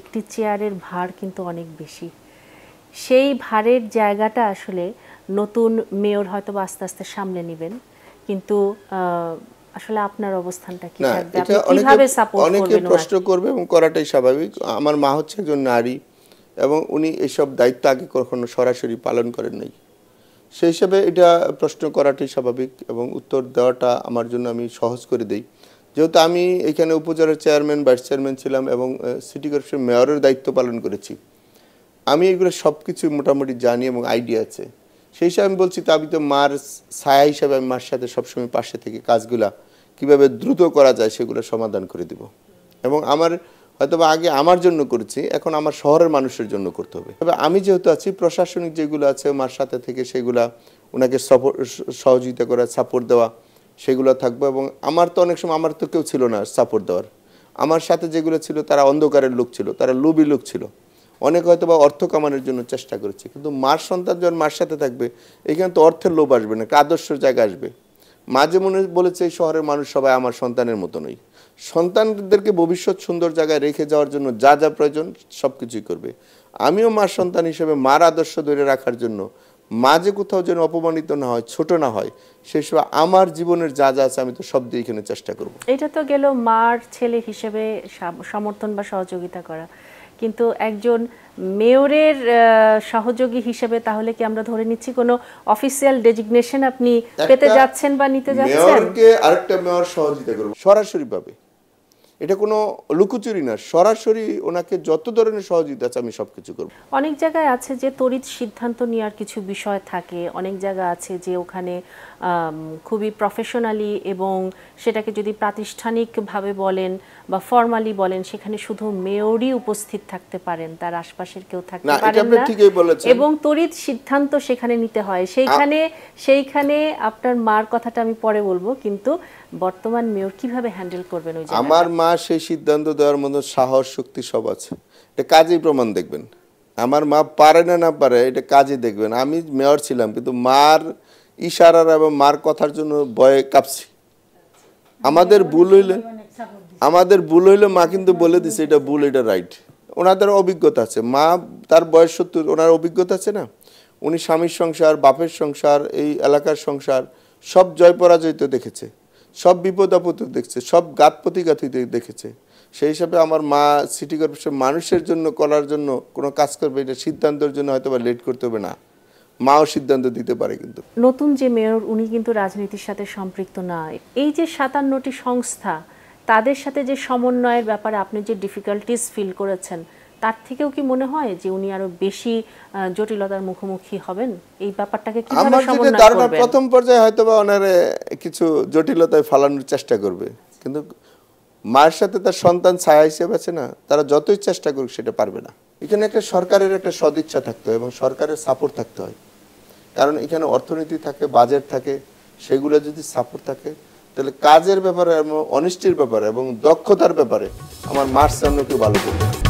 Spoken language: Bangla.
একটি চেয়ারের ভার কিন্তু অনেক বেশি সেই ভারের জায়গাটা আসলে নতুন মেয়র হয়তো আস্তে আস্তে সামলে নেবেন কিন্তু আসলে আপনার অবস্থানটা কি থাকবে আপনি কিভাবে সাপোর্ট করবেন অনেকে প্রশ্ন করবে এবং করাটাই স্বাভাবিক আমার মা হচ্ছে একজন নারী এবং উনি এসব দায়িত্ব আগে কখনো সরাসরি পালন করেন নাই সেই হিসাবে এটা প্রশ্ন করাটাই স্বাভাবিক এবং উত্তর দেওয়াটা আমার জন্য আমি সহজ করে দেই যেহেতু আমি এখানে উপজেলার চেয়ারম্যান ভাইস চেয়ারম্যান ছিলাম এবং সিটি কর্পোরেশন মেয়রের দায়িত্ব পালন করেছি আমি এগুলো সব কিছু মোটামুটি জানি এবং আইডিয়া আছে সেই হিসাবে আমি বলছি তা আমি তো মার ছায়া হিসাবে আমি মার সাথে সবসময় পাশে থেকে কাজগুলা কিভাবে দ্রুত করা যায় সেগুলো সমাধান করে দিব এবং আমার হয়তো বা আগে আমার জন্য করেছি এখন আমার শহরের মানুষের জন্য করতে হবে তবে আমি যেহেতু আছি প্রশাসনিক যেগুলো আছে মার সাথে থেকে সেগুলা ওনাকে সহযোগিতা করা সাপোর্ট দেওয়া সেগুলো থাকবো এবং আমার তো অনেক সময় আমার তো কেউ ছিল না সাপোর্ট দেওয়ার আমার সাথে যেগুলো ছিল তারা অন্ধকারের লোক ছিল তারা লুবি লোক ছিল অনেক হয়তো বা অর্থ কামানোর জন্য চেষ্টা করেছে কিন্তু মার সন্তান যখন মার সাথে থাকবে এখানে তো অর্থের লোভ আসবে না একটা আদর্শ জায়গা আসবে মাঝে মনে বলেছে এই শহরের মানুষ সবাই আমার সন্তানের মতো নই সন্তানদেরকে ভবিষ্যৎ সুন্দর জায়গায় রেখে যাওয়ার জন্য যা যা প্রয়োজন সব কিছুই করবে আমিও মার সন্তান হিসেবে মার আদর্শ ধরে রাখার জন্য মাঝে কোথাও যেন অপমানিত না হয় ছোট না হয় সেসব আমার জীবনের যা যা আছে আমি তো সব দিয়ে এখানে চেষ্টা করব এটা তো গেল মার ছেলে হিসেবে সমর্থন বা সহযোগিতা করা কিন্তু একজন মেয়রের সহযোগী হিসেবে তাহলে কি আমরা ধরে নিচ্ছি কোনো অফিসিয়াল ডেজিগনেশন আপনি পেতে যাচ্ছেন বা নিতে যাচ্ছেন মেয়রকে আরেকটা মেয়র সহযোগিতা করব সরাসরি ভাবে এটা কোনো লুকুচুরি না সরাসরি ওনাকে যত ধরনের সহযোগিতা আছে আমি সব কিছু করবো অনেক জায়গায় আছে যে তড়িৎ সিদ্ধান্ত নেওয়ার কিছু বিষয় থাকে অনেক জায়গা আছে যে ওখানে খুবই প্রফেশনালি এবং সেটাকে যদি প্রাতিষ্ঠানিকভাবে বলেন বা ফর্মালি বলেন সেখানে শুধু মেয়রই উপস্থিত থাকতে পারেন তার আশপাশের কেউ থাকতে পারেন না এবং তড়িৎ সিদ্ধান্ত সেখানে নিতে হয় সেইখানে সেইখানে আপনার মার কথাটা আমি পরে বলবো কিন্তু বর্তমান মেয়র কিভাবে হ্যান্ডেল করবেন ওই আমার মা সেই সিদ্ধান্ত দেওয়ার মতো সাহস শক্তি সব আছে এটা কাজেই প্রমাণ দেখবেন আমার মা পারে না না পারে এটা কাজে দেখবেন আমি মেয়র ছিলাম কিন্তু মার ইশারার এবং মার কথার জন্য ভয়ে কাঁপছি আমাদের ভুল হইলে আমাদের ভুল হইলে মা কিন্তু বলে দিছে এটা ভুল এটা রাইট ওনাদের অভিজ্ঞতা আছে মা তার বয়স সত্তর ওনার অভিজ্ঞতা আছে না উনি স্বামীর সংসার বাপের সংসার এই এলাকার সংসার সব জয় পরাজয় তো দেখেছে সব বিপদ আপদ দেখছে সব গাত প্রতিঘাতই দেখেছে সেই হিসাবে আমার মা সিটি কর্পোরেশন মানুষের জন্য করার জন্য কোনো কাজ করবে এটা সিদ্ধান্তের জন্য হয়তো বা লেট করতে হবে না মাও সিদ্ধান্ত দিতে পারে কিন্তু নতুন যে মেয়র উনি কিন্তু রাজনীতির সাথে সম্পৃক্ত না এই যে সাতান্নটি সংস্থা তাদের সাথে যে সমন্বয়ের ব্যাপারে আপনি যে ডিফিকাল্টিস ফিল করেছেন তার থেকেও কি মনে হয় যে উনি আরো বেশি জটিলতার মুখোমুখি হবেন এই ব্যাপারটাকে কিভাবে সমাধান মানে করবেন প্রথম পর্যায়ে হয়তো বা ওনারে কিছু জটিলতায় ফালানোর চেষ্টা করবে কিন্তু মায়ের সাথে তার সন্তান ছায়া হিসেবে আছে না তারা যতই চেষ্টা করুক সেটা পারবে না এখানে একটা সরকারের একটা সদিচ্ছা থাকতে হয় এবং সরকারের সাপোর্ট থাকতে হয় কারণ এখানে অর্থনীতি থাকে বাজেট থাকে সেগুলো যদি সাপোর্ট থাকে তাহলে কাজের ব্যাপারে এবং অনিষ্টির ব্যাপারে এবং দক্ষতার ব্যাপারে আমার মার্কস অন্য কেউ ভালো করবে